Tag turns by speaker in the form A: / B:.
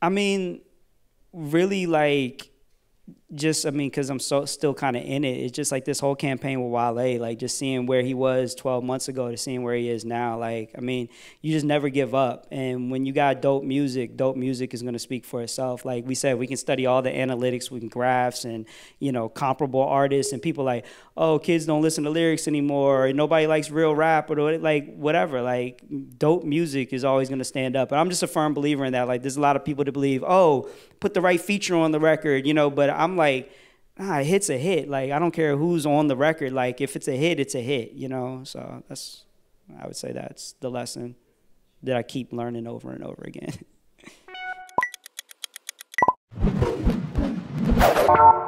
A: I mean, really like just I mean, because I'm so still kind of in it. It's just like this whole campaign with Wale, like just seeing where he was 12 months ago to seeing where he is now. Like I mean, you just never give up. And when you got dope music, dope music is gonna speak for itself. Like we said, we can study all the analytics, we can graphs, and you know comparable artists and people like, oh, kids don't listen to lyrics anymore, or nobody likes real rap, or like whatever. Like dope music is always gonna stand up. And I'm just a firm believer in that. Like there's a lot of people to believe, oh, put the right feature on the record, you know. But I'm like, ah, a hit's a hit. Like I don't care who's on the record. Like if it's a hit, it's a hit. You know. So that's, I would say that's the lesson that I keep learning over and over again.